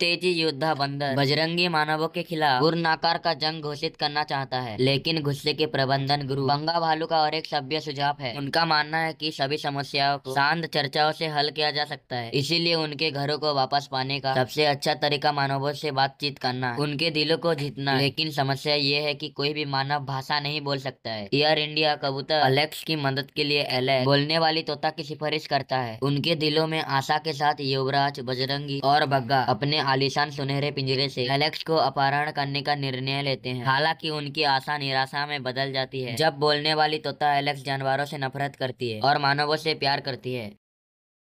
तेजी योद्धा बंदर बजरंगी मानवों के खिलाफ गुरनाकार का जंग घोषित करना चाहता है लेकिन गुस्से के प्रबंधन गुरु गंगा भालू का और एक सभ्य सुझाव है उनका मानना है कि सभी समस्याओं को शांत चर्चाओं से हल किया जा सकता है इसीलिए उनके घरों को वापस पाने का सबसे अच्छा तरीका मानवों से बातचीत करना है उनके दिलों को जीतना लेकिन समस्या ये है की कोई भी मानव भाषा नहीं बोल सकता है एयर इंडिया कबूतर अलेक्स की मदद के लिए एल बोलने वाली तोता की सिफारिश करता है उनके दिलों में आशा के साथ युवराज बजरंगी और बग्गा अपने आलिशान सुनहरे पिंजरे से एलेक्स को अपहरण करने का निर्णय लेते हैं हालांकि उनकी आशा निराशा में बदल जाती है जब बोलने वाली तोता एलेक्स जानवरों से नफरत करती है और मानवों से प्यार करती है